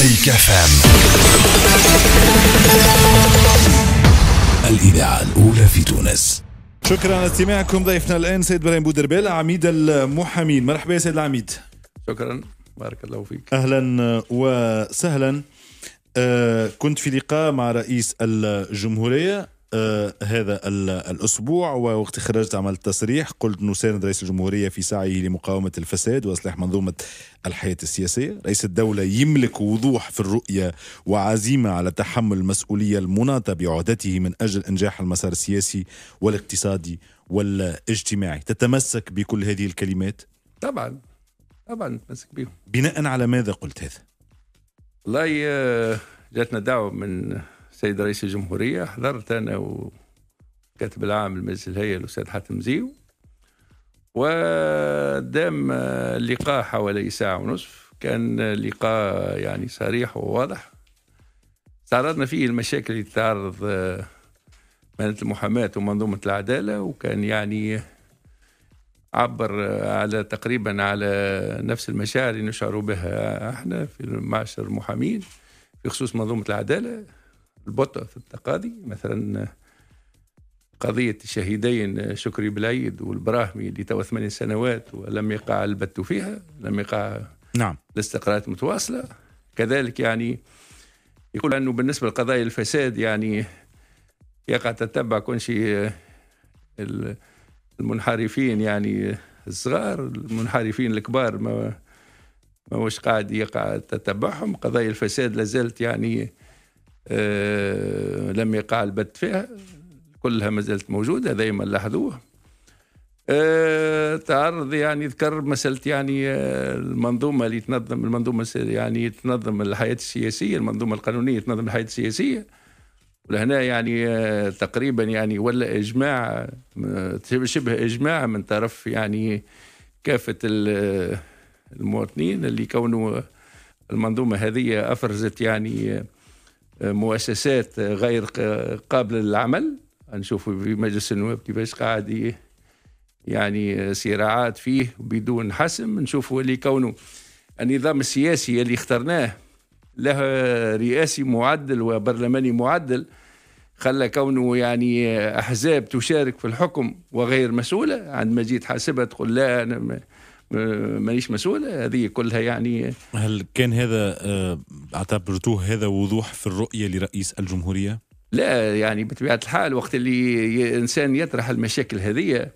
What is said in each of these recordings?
مزيكا فام الإذاعة الأولى في تونس شكرا لاستماعكم ضيفنا الآن سيد ابراهيم بودربيل عميد المحامين مرحبا يا سيد العميد شكرا بارك الله فيك أهلا وسهلا آه، كنت في لقاء مع رئيس الجمهورية آه، هذا الأسبوع ووقت خرجت عملت تصريح قلت نساند رئيس الجمهورية في سعيه لمقاومة الفساد وإصلاح منظومة الحياة السياسية رئيس الدولة يملك وضوح في الرؤية وعزيمة على تحمل المسؤولية المناطة بعهدته من أجل إنجاح المسار السياسي والاقتصادي والاجتماعي تتمسك بكل هذه الكلمات؟ طبعا طبعا نتمسك بهم بناء على ماذا قلت هذا؟ والله آه، جاتنا دعوة من السيد رئيس الجمهورية حضرت أنا وكاتب العام لمجلس الهيئة الأستاذ حاتم زيو ودام اللقاء حوالي ساعة ونصف كان لقاء يعني صريح وواضح تعرضنا فيه المشاكل اللي تعرض آه، مهنة المحاماة ومنظومة العدالة وكان يعني عبر آه، على تقريبا على نفس المشاعر اللي نشعر بها احنا في معشر المحامين في خصوص منظومة العدالة البطء في التقاضي مثلا قضية الشهيدين شكري بلايد والبراهمي اللي توا ثمانية سنوات ولم يقع البت فيها لم يقع نعم الاستقرارات متواصلة كذلك يعني يقول أنه بالنسبة لقضايا الفساد يعني يقع تتبع كل شيء المنحرفين يعني الصغار المنحرفين الكبار ما ما واش قاعد يقع تتبعهم قضايا الفساد لازالت يعني آه، لم يقع البت فيها كلها ما زالت موجودة دائما لاحظوه آه، تعرض يعني ذكر مسألة يعني آه، المنظومة اللي تنظم المنظومة يعني تنظم الحياة السياسية المنظومة القانونية تنظم الحياة السياسية ولهنا يعني تقريبا يعني ولا إجماع شبه إجماع من طرف يعني كافة المواطنين اللي كونوا المنظومة هذه أفرزت يعني مؤسسات غير قابلة للعمل نشوف في مجلس النواب كيفاش قاعد يعني صراعات فيه بدون حسم نشوف اللي كونه النظام السياسي اللي اخترناه له رئاسي معدل وبرلماني معدل خلى كونه يعني احزاب تشارك في الحكم وغير مسؤوله عند جيت حاسبه تقول لا انا آه، مانيش مسؤول هذه كلها يعني هل كان هذا آه، اعتبرتوه هذا وضوح في الرؤيه لرئيس الجمهوريه؟ لا يعني بطبيعه الحال وقت اللي انسان يطرح المشاكل هذه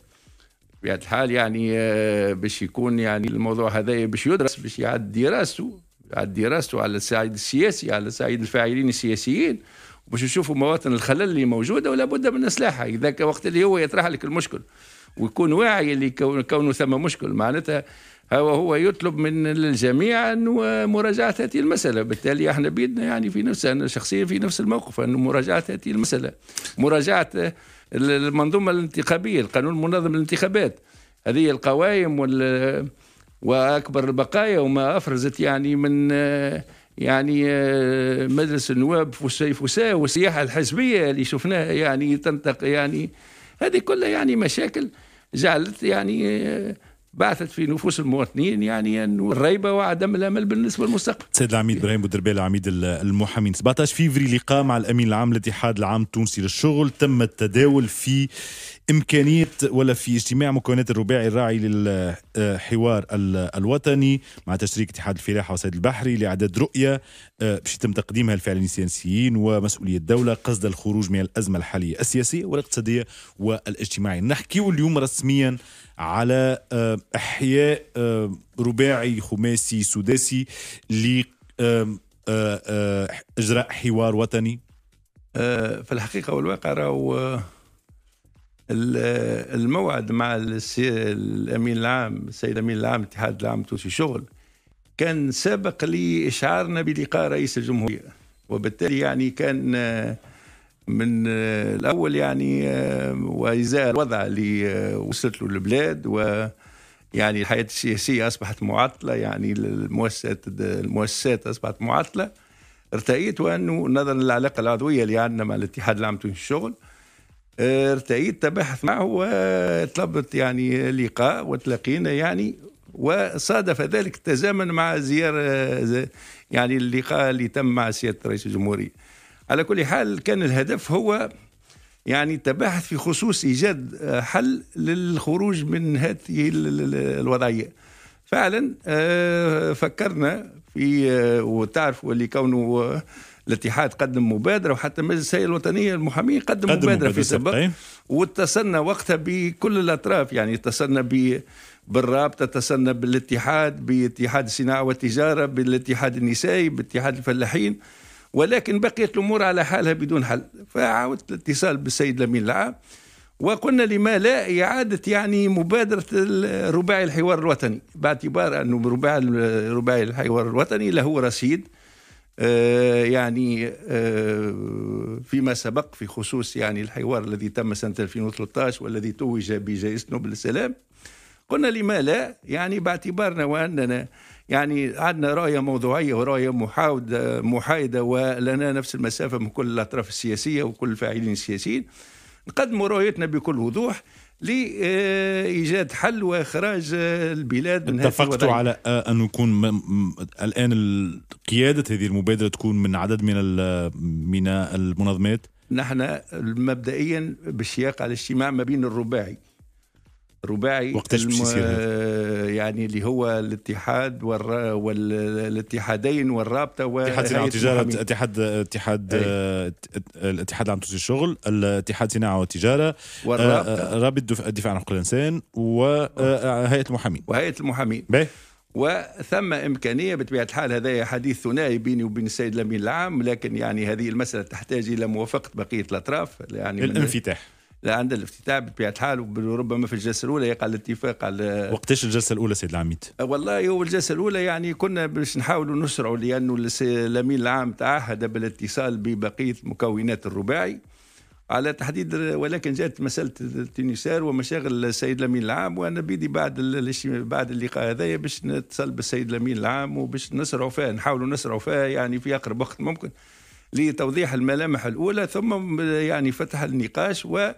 بطبيعه الحال يعني آه، باش يكون يعني الموضوع هذا باش يدرس باش يعد دراسته يعد دراسته على الصعيد السياسي على صعيد الفاعلين السياسيين باش يشوفوا مواطن الخلل اللي موجوده ولا بد من اصلاحها اذا وقت اللي هو يطرح لك المشكل ويكون واعي اللي كونه ثم مشكل معناتها هو هو يطلب من الجميع انه مراجعه هذه المساله بالتالي احنا بيدنا يعني في نفس انا شخصيا في نفس الموقف انه مراجعه هذه المساله مراجعه المنظومه الانتخابيه القانون المنظم للانتخابات هذه القوائم وال واكبر البقايا وما افرزت يعني من يعني مجلس النواب فسيفساء والسياحه الحزبيه اللي شفناها يعني تنتق يعني هذه كلها يعني مشاكل جعلت يعني آه، بعثت في نفوس المواطنين يعني انه الريبه وعدم الامل بالنسبه للمستقبل. سيد العميد ابراهيم بودربال عميد المحامين 17 فيفري لقاء مع الامين العام للاتحاد العام التونسي للشغل تم التداول في امكانيه ولا في اجتماع مكونات الرباعي الراعي للحوار الوطني مع تشريك اتحاد الفلاحه والصيد البحري لاعداد رؤيه آه، باش يتم تقديمها الفاعلين السياسيين ومسؤولية الدوله قصد الخروج من الازمه الحاليه السياسيه والاقتصاديه والاجتماعيه نحكيو اليوم رسميا على آه، احياء آه، رباعي خماسي سداسي ل اجراء حوار وطني في الحقيقه والواقع راهو الموعد مع الامين العام السيد الامين العام الاتحاد العام التونسي شغل كان سابق لاشعارنا بلقاء رئيس الجمهوريه وبالتالي يعني كان آه، من آه، الاول يعني آه، وازاء الوضع اللي وصلت له البلاد و يعني الحياه السياسيه اصبحت معطله يعني المؤسسات المؤسسات اصبحت معطله ارتأيت وانه نظرا للعلاقه العضويه اللي عندنا مع الاتحاد العام التونسي للشغل ارتئيت تبحث معه وطلبت يعني لقاء وتلاقينا يعني وصادف ذلك تزامن مع زيارة يعني اللقاء اللي تم مع سيادة رئيس الجمهورية على كل حال كان الهدف هو يعني تباحث في خصوص إيجاد حل للخروج من هذه الوضعية فعلا آه، فكرنا في آه، وتعرفوا اللي كونه الاتحاد قدم مبادره وحتى مجلس الهيئه الوطنيه المحامين قدم, قدم مبادره في سبق واتصلنا وقتها بكل الاطراف يعني اتصلنا ب بالرابطة تسنى بالاتحاد باتحاد الصناعة والتجارة بالاتحاد النسائي باتحاد الفلاحين ولكن بقيت الأمور على حالها بدون حل فعاودت الاتصال بالسيد لمين العام وقلنا لما لا إعادة يعني مبادرة رباعي الحوار الوطني باعتبار أنه رباعي رباعي الحوار الوطني له رصيد آه، يعني آه، فيما سبق في خصوص يعني الحوار الذي تم سنة 2013 والذي توج بجائزة نوبل للسلام قلنا لما لا يعني باعتبارنا وأننا يعني عندنا رايه موضوعيه ورايه محاوده محايده ولنا نفس المسافه من كل الاطراف السياسيه وكل الفاعلين السياسيين نقدموا رؤيتنا بكل وضوح لايجاد حل واخراج البلاد من اتفقتوا على آه، ان يكون الان قياده هذه المبادره تكون من عدد من من المنظمات نحن مبدئيا بالشياق على الاجتماع ما بين الرباعي رباعي وقتاش الم... يعني اللي هو الاتحاد والر... والاتحادين والرابطه و اتحاد صناعه التجاره اتحاد اتحاد الاتحاد اه، العام تونسي للشغل الاتحاد صناعه والتجاره اه، اه، والرابطه رابطه الدفاع عن حقوق الانسان وهيئه المحامين وهيئه المحامين باهي وثم امكانيه بطبيعه الحال هذا حديث ثنائي بيني وبين السيد الامين العام لكن يعني هذه المساله تحتاج الى موافقه بقيه الاطراف يعني الانفتاح عند الافتتاح بطبيعه الحال وربما في الجلسه الاولى يقع الاتفاق على وقتاش الجلسه الاولى سيد العميد؟ أه، والله هو الجلسه الاولى يعني كنا باش نحاولوا نسرعوا لانه الامين العام تعهد بالاتصال ببقيه مكونات الرباعي على تحديد ولكن جاءت مساله التونسار ومشاغل السيد الامين العام وانا بيدي بعد بعد اللقاء هذايا باش نتصل بالسيد الامين العام وباش نسرعوا فيها نحاولوا نسرعوا فيها يعني في اقرب وقت ممكن لتوضيح الملامح الاولى ثم يعني فتح النقاش و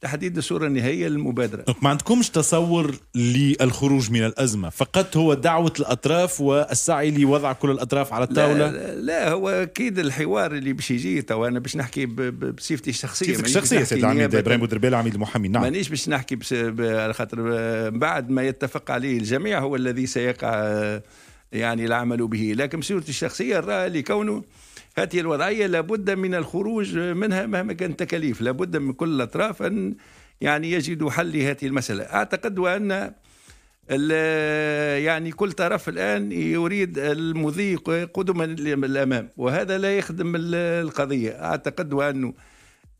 تحديد الصورة النهائية للمبادرة ما عندكمش تصور للخروج من الأزمة فقط هو دعوة الأطراف والسعي لوضع كل الأطراف على الطاولة لا, لا هو أكيد الحوار اللي باش يجي تو أنا باش نحكي بصفتي الشخصية صفتك الشخصية سيد العميد إبراهيم بودربال عميد المحامي نعم مانيش باش نحكي على خاطر بعد ما يتفق عليه الجميع هو الذي سيقع يعني العمل به لكن بصورتي الشخصية اللي لكونه هذه الوضعية لابد من الخروج منها مهما كانت التكاليف لابد من كل الأطراف أن يعني يجدوا حل لهذه المسألة أعتقد ان يعني كل طرف الآن يريد المضي قدما للأمام وهذا لا يخدم القضية أعتقد انه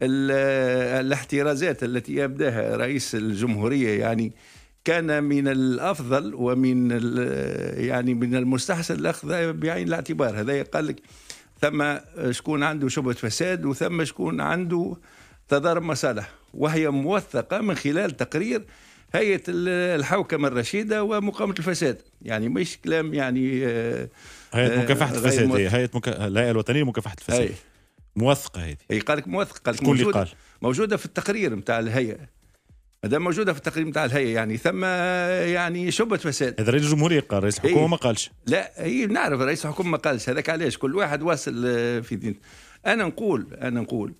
الاحترازات التي أبداها رئيس الجمهورية يعني كان من الافضل ومن يعني من المستحسن الاخذ بعين الاعتبار هذا قال لك ثم شكون عنده شبهة فساد وثم شكون عنده تضارب مصالح وهي موثقة من خلال تقرير هيئة الحوكمة الرشيدة ومقاومة الفساد يعني مش كلام يعني آه، هيئة آه، مكافحة الفساد هي هيئة مك... الهيئة الوطنية لمكافحة الفساد هي. موثقة هذه هي قالك موثقة قالك موجودة قال؟ موجودة في التقرير نتاع الهيئة مادام موجوده في التقرير تاع الهيئه يعني ثم يعني شبه فساد هذا رئيس الجمهوريه قال رئيس الحكومه إيه. ما قالش لا هي إيه، نعرف رئيس الحكومه ما قالش هذاك علاش كل واحد واصل آه، في دين انا نقول انا نقول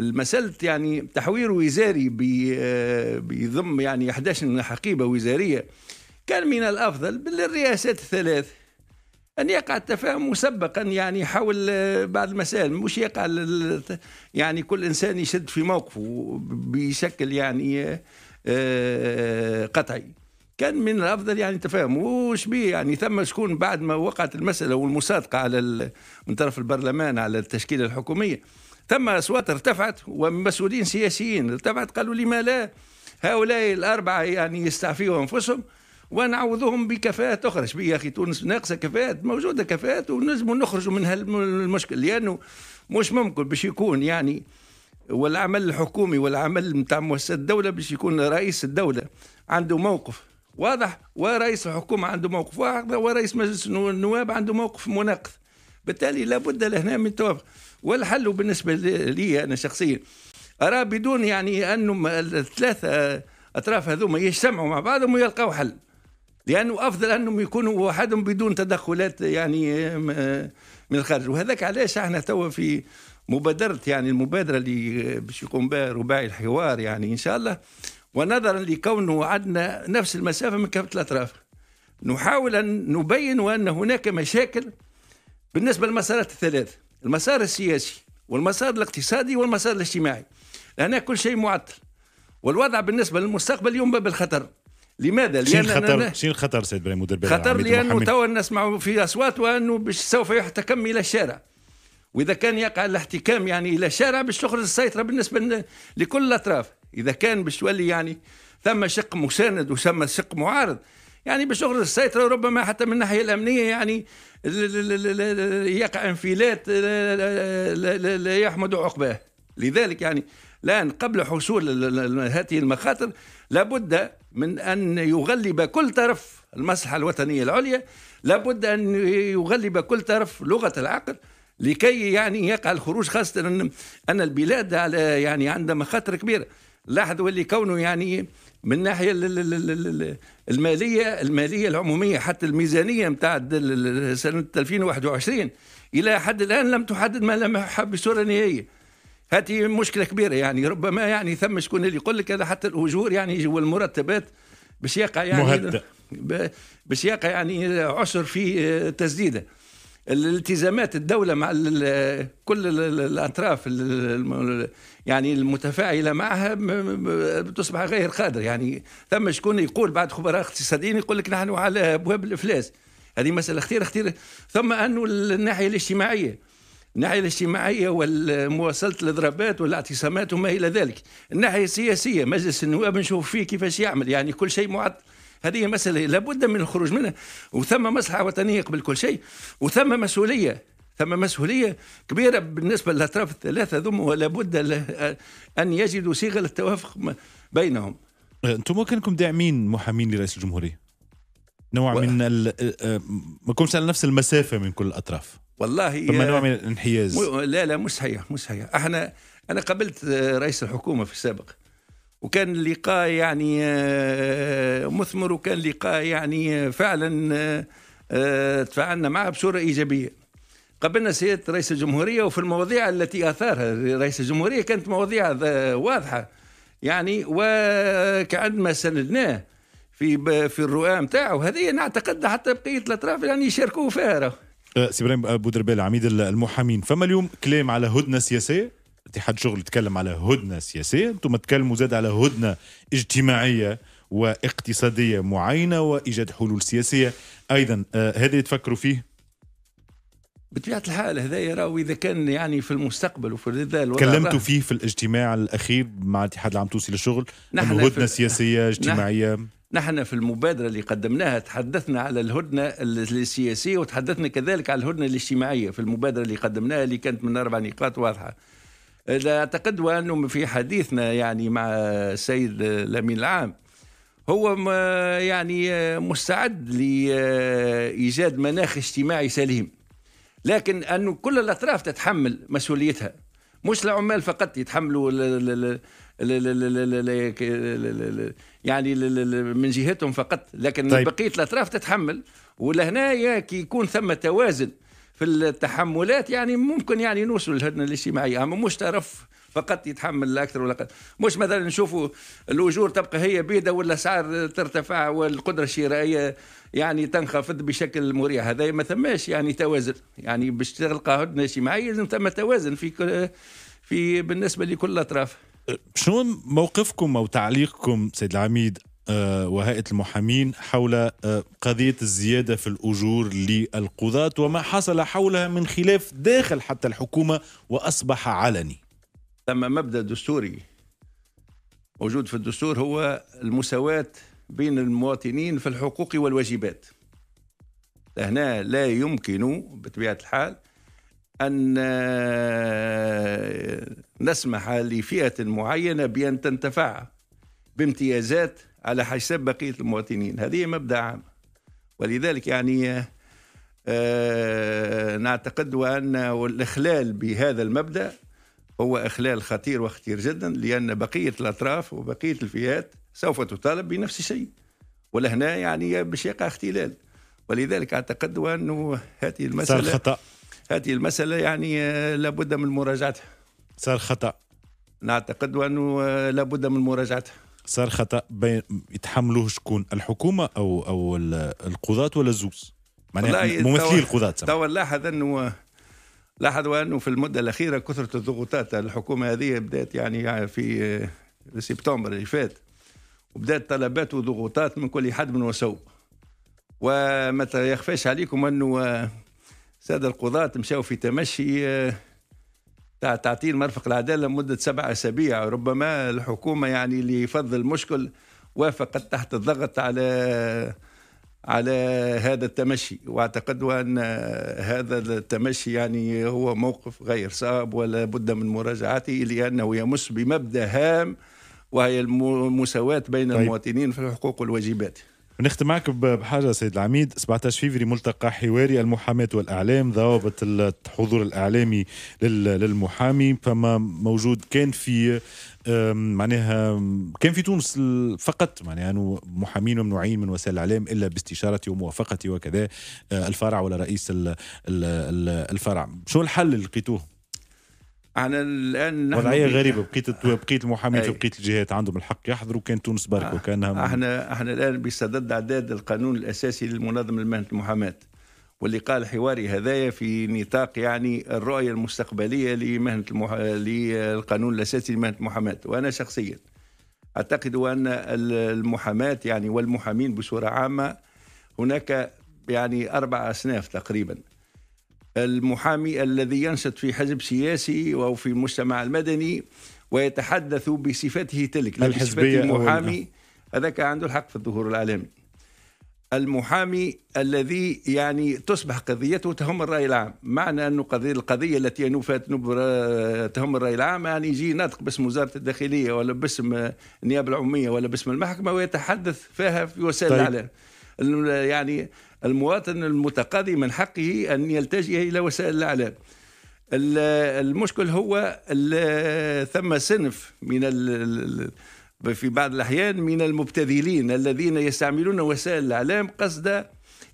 المسألة يعني تحوير وزاري بيضم آه، يعني 11 حقيبة وزارية كان من الأفضل بالرئاسات الثلاث أن يقع التفاهم مسبقا يعني حول آه، بعض المسائل مش يقع يعني كل إنسان يشد في موقفه بشكل يعني آه، آه، قطعي كان من الافضل يعني تفاهم وش بيه يعني ثم شكون بعد ما وقعت المساله والمصادقه على من طرف البرلمان على التشكيله الحكوميه ثم اصوات ارتفعت ومسؤولين سياسيين ارتفعت قالوا لما لا هؤلاء الاربعه يعني يستعفيوا انفسهم ونعوضهم بكفاءات اخرى شبيه يا اخي تونس ناقصه كفاءات موجوده كفاءات ونجموا نخرجوا من هالمشكل لانه مش ممكن باش يكون يعني والعمل الحكومي والعمل نتاع مؤسسات الدوله باش يكون رئيس الدوله عنده موقف واضح ورئيس الحكومه عنده موقف واضح ورئيس مجلس النواب عنده موقف مناقض بالتالي لابد لهنا من توافق والحل بالنسبه لي انا شخصيا ارى بدون يعني ان الثلاثه اطراف هذوما يجتمعوا مع بعضهم ويلقوا حل لأنه أفضل أنهم يكونوا وحدهم بدون تدخلات يعني من الخارج وهذاك علاش احنا توا في مبادرة يعني المبادرة اللي باش يقوم بها رباعي الحوار يعني إن شاء الله ونظرا لكونه عندنا نفس المسافة من كافة الأطراف نحاول أن نبين أن هناك مشاكل بالنسبة للمسارات الثلاث المسار السياسي والمسار الاقتصادي والمسار الاجتماعي لأن كل شيء معطل والوضع بالنسبة للمستقبل ينبى بالخطر لماذا؟ لان شين الخطر شين الخطر سيد ابراهيم مدير خطر لانه توا نسمعوا في اصوات وانه سوف يحتكم الى الشارع واذا كان يقع الاحتكام يعني الى الشارع باش تخرج السيطره بالنسبه لكل الاطراف اذا كان باش تولي يعني ثم شق مساند وثم شق معارض يعني باش تخرج السيطره ربما حتى من الناحيه الامنيه يعني يقع انفلات لا يحمد عقباه لذلك يعني الان قبل حصول هذه المخاطر لابد من أن يغلب كل طرف المصلحة الوطنية العليا لابد أن يغلب كل طرف لغة العقل لكي يعني يقع الخروج خاصة أن, أن البلاد على يعني عندها مخاطر كبيرة لاحظوا اللي كونه يعني من الناحية المالية المالية العمومية حتى الميزانية نتاع سنة 2021 إلى حد الآن لم تحدد ما لم يحب بصورة نهائية هذه مشكله كبيره يعني ربما يعني ثم شكون اللي يقول لك هذا حتى الاجور يعني والمرتبات باش يقع يعني مهدأ. باش يقع يعني عسر في تسديده الالتزامات الدولة مع كل الأطراف يعني المتفاعلة معها تصبح غير قادرة يعني ثم شكون يقول بعد خبراء اقتصاديين يقول لك نحن على أبواب الإفلاس هذه مسألة خطيرة خطيرة ثم أنه الناحية الاجتماعية الناحية الاجتماعية ومواصلة الاضرابات والاعتصامات وما إلى ذلك الناحية السياسية مجلس النواب نشوف فيه كيفاش يعمل يعني كل شيء معطل هذه مسألة لابد من الخروج منها وثم مصلحة وطنية قبل كل شيء وثم مسؤولية ثم مسؤولية كبيرة بالنسبة للأطراف الثلاثة ذم ولابد أن يجدوا صيغة للتوافق بينهم أنتم كانكم داعمين محامين لرئيس الجمهورية نوع و... من ال... ما كنتش على نفس المسافة من كل الأطراف والله ثم نوع آه، من الانحياز لا لا مش صحيح مش صحيح احنا انا قابلت آه، رئيس الحكومه في السابق وكان اللقاء يعني آه، مثمر وكان لقاء يعني فعلا تفاعلنا معه بصوره ايجابيه قابلنا سياده رئيس الجمهوريه وفي المواضيع التي اثارها رئيس الجمهوريه كانت مواضيع واضحه يعني وكعندما سندناه في في الرؤى نتاعو هذه نعتقد حتى بقيه الاطراف يعني يشاركوا فيها أه، سي ابراهيم ابو دربال عميد المحامين فما اليوم كلام على هدنه سياسيه اتحاد شغل يتكلم على هدنه سياسيه انتم تكلموا زاد على هدنه اجتماعيه واقتصاديه معينه وايجاد حلول سياسيه ايضا أه، هذا تفكروا فيه بطبيعه الحال هذا راهو اذا كان يعني في المستقبل وفي الرذال كلمتوا فيه في الاجتماع الاخير مع الاتحاد العام التونسي للشغل نحن هدنه سياسيه اجتماعيه نحن... نحن في المبادرة اللي قدمناها تحدثنا على الهدنة السياسية وتحدثنا كذلك على الهدنة الاجتماعية في المبادرة اللي قدمناها اللي كانت من أربع نقاط واضحة لا أعتقد وأنه في حديثنا يعني مع السيد الأمين العام هو يعني مستعد لإيجاد مناخ اجتماعي سليم لكن أنه كل الأطراف تتحمل مسؤوليتها مش العمال فقط يتحملوا يعني من جهتهم فقط لكن طيب. بقيه الاطراف تتحمل ولهنا كي يكون ثم توازن في التحملات يعني ممكن يعني نوصل للهدنه الاجتماعيه اما مش طرف فقط يتحمل اكثر ولا مش مثلا نشوفوا الاجور تبقى هي بيدة والاسعار ترتفع والقدره الشرائيه يعني تنخفض بشكل مريح هذا ما ثماش يعني توازن يعني باش تلقى هدنه اجتماعيه لازم ثم توازن في كل في بالنسبه لكل الاطراف شنو موقفكم او تعليقكم سيد العميد آه، وهيئه المحامين حول آه، قضيه الزياده في الاجور للقضاه وما حصل حولها من خلاف داخل حتى الحكومه واصبح علني ثم مبدا دستوري موجود في الدستور هو المساواه بين المواطنين في الحقوق والواجبات هنا لا يمكن بطبيعه الحال ان آه، نسمح لفئه معينه بان تنتفع بامتيازات على حساب بقيه المواطنين هذه مبدا عام ولذلك يعني آه، آه، نعتقد وان الاخلال بهذا المبدا هو إخلال خطير وخطير جدا لأن بقية الأطراف وبقية الفئات سوف تطالب بنفس الشيء ولهنا يعني باش يقع اختلال ولذلك أعتقد أنه هذه المسألة صار خطأ هذه المسألة يعني آه، لابد من مراجعتها صار خطأ نعتقد أنه آه، لابد من مراجعتها صار خطأ بين يتحملوه شكون الحكومة أو أو القضاة ولا الزوز معناها ممثلي القضاة توا نلاحظ أنه لاحظوا انه في المده الاخيره كثره الضغوطات الحكومه هذه بدات يعني في سبتمبر اللي فات وبدات طلبات وضغوطات من كل حد من وسوء وما يخفاش عليكم انه ساده القضاة مشاو في تمشي تاع تعطيل مرفق العداله لمده سبع اسابيع ربما الحكومه يعني اللي يفضل المشكل وافقت تحت الضغط على على هذا التمشي واعتقد ان هذا التمشي يعني هو موقف غير صعب ولا بد من مراجعته لانه يمس بمبدا هام وهي المساواه بين طيب. المواطنين في الحقوق والواجبات معك بحاجه سيد العميد 17 فيفري ملتقى حواري المحاماه والاعلام ضوابط الحضور الاعلامي للمحامي فما موجود كان في معناها كان في تونس فقط معناها انه محامين ممنوعين من وسائل الاعلام الا باستشارتي وموافقتي وكذا آه، الفرع ولا رئيس الفرع شو الحل اللي لقيتوه انا الان نحن وضعيه غريبه بقيت آه. بقيت المحامين بقيت الجهات عندهم الحق يحضروا كان تونس برك آه. وكانها احنا احنا الان بصدد اعداد القانون الاساسي للمنظمه لمهنه المحاماه واللي قال حواري هذايا في نطاق يعني الرؤيه المستقبليه لمهنه المح... للقانون الاساسي لمهنه المحاماه وانا شخصيا اعتقد ان المحاماه يعني والمحامين بصوره عامه هناك يعني اربع اصناف تقريبا المحامي الذي ينشط في حزب سياسي أو في المجتمع المدني ويتحدث بصفته تلك الحزبيه المحامي هذاك عنده الحق في الظهور الإعلامي المحامي الذي يعني تصبح قضيته تهم الرأي العام معنى أن قضية القضية التي نفت تهم الرأي العام يعني يجي ناطق باسم وزارة الداخلية ولا باسم النيابة العمومية ولا باسم المحكمة ويتحدث فيها في وسائل طيب. الإعلام يعني المواطن المتقاضي من حقه أن يلتجئ إلى وسائل الإعلام المشكل هو ثم صنف من في بعض الأحيان من المبتذلين الذين يستعملون وسائل الإعلام قصد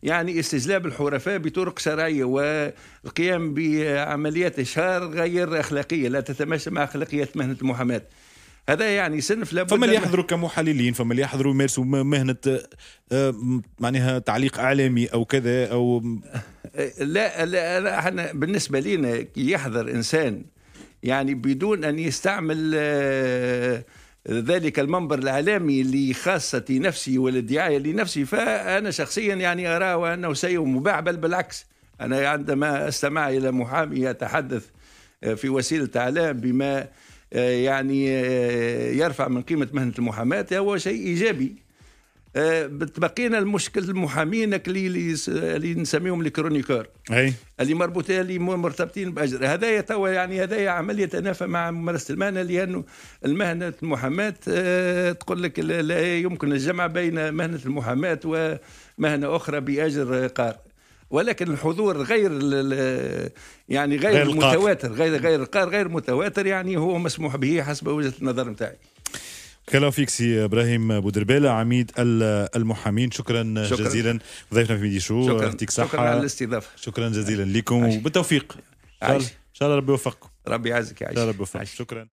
يعني استجلاب الحرفاء بطرق شرعيه والقيام بعمليات اشهار غير اخلاقيه لا تتماشى مع اخلاقيات مهنه المحاماه. هذا يعني سنف لابد فما اللي يحضروا كمحللين فما اللي يحضروا يمارسوا مهنه آه، معناها تعليق اعلامي او كذا او لا لا, لا احنا بالنسبه لنا يحضر انسان يعني بدون ان يستعمل آه، ذلك المنبر الاعلامي لخاصة نفسي والدعايه لنفسي فانا شخصيا يعني اراه انه سيء مباح بل بالعكس انا عندما استمع الى محامي يتحدث آه، في وسيله اعلام بما آه، يعني آه، يرفع من قيمة مهنة المحاماة هو شيء إيجابي آه، بقينا المشكل المحامين اللي اللي نسميهم الكرونيكور اي اللي مربوطين اللي مرتبطين باجر هذا تو يعني هذا عمل يتنافى مع ممارسه المهنه لانه المهنه المحاماه تقول لك لا يمكن الجمع بين مهنه المحاماه ومهنه اخرى باجر قار ولكن الحضور غير يعني غير, غير متواتر غير غير غير متواتر يعني هو مسموح به حسب وجهه النظر نتاعي كلام فيك سي ابراهيم بودربيلا عميد المحامين شكرا, شكرا. جزيلا ضيفنا في ميدي شو يعطيك صحة. شكرا على الاستضافه شكرا جزيلا لكم وبالتوفيق ان شاء الله ربي يوفقكم ربي يعزك يعيش ربي يوفقك شكرا